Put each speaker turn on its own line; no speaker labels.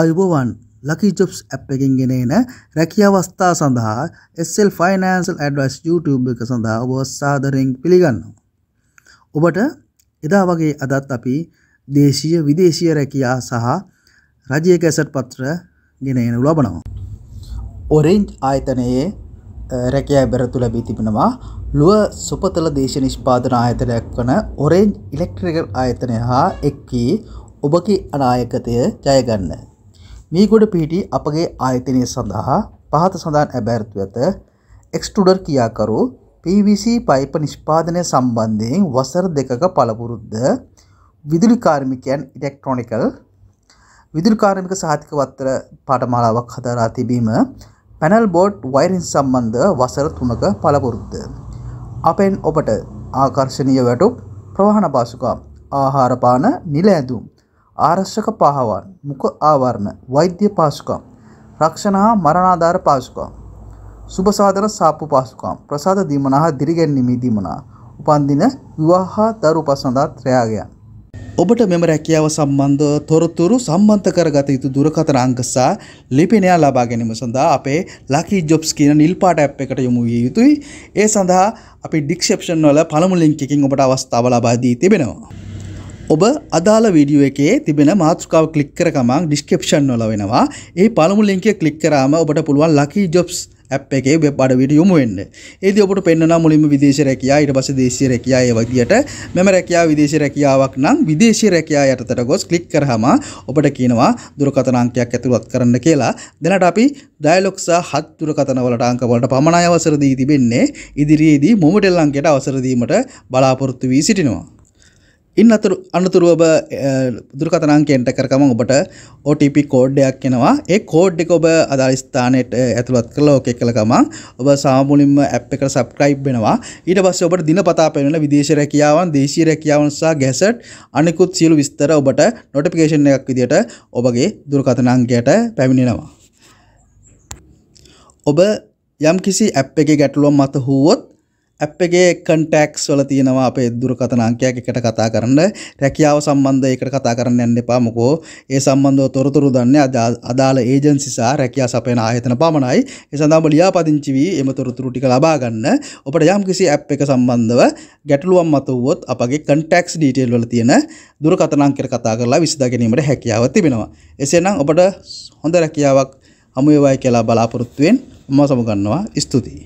අයුබවන් ලකි Jobs app එකෙන් ගෙනන රැකිය අවස්ථා සඳහා එස්සල් ෆයිනන්සල් ඇඩවස් YouTube එක සඳහා ඔබ සාදරෙන් පිළිගන්න. ඔබට එදා වගේ අදත් අපි දේශීය විදේශීය රැකයා සහ රජය කැසට පත්‍ර ගෙනන ලබනවා. ඔරෙන්ජ් ආයතනයේ රැකයා බැරතු ලැබී තිබෙනවා ලුව සුපතල දේශ නිෂ්පාදන ආයතනයක් වන ඔරෙන්ජ් ඉලෙක්ට්‍රිකල් ආයතනය හා එක්කී ඔබගේ අනායකතය ජයගන්න. මීගොඩ පිහිටි අපගේ ආයතනය සඳහා පහත සඳහන් ඇබැරතු ඇත එක්ස්ටුඩර් කියාකරු PVC පයිප නිෂ්පාදනය සම්බන්ධයෙන් වසර දෙකක පළපුරුද්ද විදුලි කාර්මිකයන් ඉලෙක්ට්‍රොනිකල් විදුලි කාර්මික සහතික වත්තර පාඨමාලාවක් හදාරා තිබීම පැනල් බෝඩ් වයරින් සම්බන්ධ වසර 3ක පළපුරුද්ද අපෙන් ඔබට ආකර්ශනීය වැටුප් ප්‍රවාහන පාසුකම් ආහාර පාන නිල ඇඳුම් ආරශ්‍යක පහවන් මුක ආවරණ වෛද්‍ය පාසුකම් රක්ෂණ හා මරණාධාර පාසුකම් සුභසාධන සාප්පු පාසුකම් ප්‍රසාධ දීමනහා දිරිගැන්නිමී දීමනා උපන්දින විවාහා දරු පසඳා ත්‍රයාගයන්. ඔබට මෙම රැකියාව සම්බන්ධ තොරතුරු සම්බන්ධ කරගත යුතු දුරකතන අංකසා ලිපිනයා ලබා ගැනීම සඳහා අපේ ලකී ජොබ්ස් කියන නිල්පාට ඇප් එකට යොමු විය යුතුයි. ඒ සඳහා අපි ඩික්ෂප්ෂන් වල පළමු ලින්ක් එකකින් ඔබට අවස්ථාව ලබා දී තිබෙනවා. ඔබ අදාළ වීඩියෝ එකේ තිබෙන මාතෘකාව ක්ලික් කර ගමන් ඩිස්ක්‍රිප්ෂන් වල වෙනවා. ඒ පළමු ලින්ක් එක ක්ලික් කරාම ඔබට පුළුවන් ලකී ජොබ්ස් ඇප් එකේ වෙබ් අඩවියට යොමු වෙන්න. ඒදී ඔබට පෙන්වනවා මුලින්ම විදේශ රැකියාව, ඊට පස්සේ දේශීය රැකියාව ඒ වගේට මෙම රැකියාව විදේශ රැකියාවක් නම් විදේශීය රැකියාව යටතට ගොස් ක්ලික් කරාම ඔබට කියනවා දුරකථන අංකයක් ඇතුළත් කරන්න කියලා. දැනට අපි ඩයලොග් සහ හත් දුරකථන වලට අංක වලට පමණයි අවසර දී තිබෙන්නේ. ඉදිරියේදී මොබටෙල් අංකයට අවසර දීමට බලාපොරොත්තු වී සිටිනවා. ඉන් අතුරු අනතුරු ඔබ දුරකතනාංකෙන්ට කරකම ඔබට OTP කෝඩ්ඩයක් එනවා ඒ කෝඩ්ඩික ඔබ අදාස්ථානයට ඇතුළත් කළ ඕකෙ කළකමන් ඔබ සාමුලින්ම ඇප් එකට සබ්ක්‍රයිබ් වෙනවා ඊට පස්ස ඔබට දිනපතා පෙනෙන විදේශ රැකියාවන් දේශී රැකියාවන් සහ ගැසට් අනිකුත් සියලු විස්තර ඔබට නොටිෆිකේෂන් එකක් විදියට ඔබගේ දුරකතනාංකයට පැමිණෙනවා ඔබ යම් කිසි ඇප් එක ගැටලුවම් මත හුවොත් ඇප්ගේ කන්ටැක්ස් වල තියෙනවා අපේ දුරකථන අංකයක් එකට කතා කරන්න රැකියාව සම්බන්ධ ඒකට කතා කරන්න යන්න එපා මොකෝ ඒ සම්බන්ධව තොරතුරු දන්නේ අදාළ ඒජන්සි සහ රැකියා සපයන ආයතන පමණයි ඒ සඳහා ඔබ ලියාපදිංචි වී එම තොරතුරු ටික ලබා ගන්න ඔබට යම්කිසි ඇප් එක සම්බන්ධව ගැටලුවක් මතුවුවොත් අපගේ කන්ටැක්ස් ඩීටේල් වල තියෙන දුරකථන අංකයට කතා කරලා විසඳා ගැනීමට හැකියාව තිබෙනවා එසේනම් ඔබට හොඳ රැකියාවක් හමු වේවායි කියලා බලාපොරොත්තු වෙන් මම සමුගන්නවා ස්තුතියි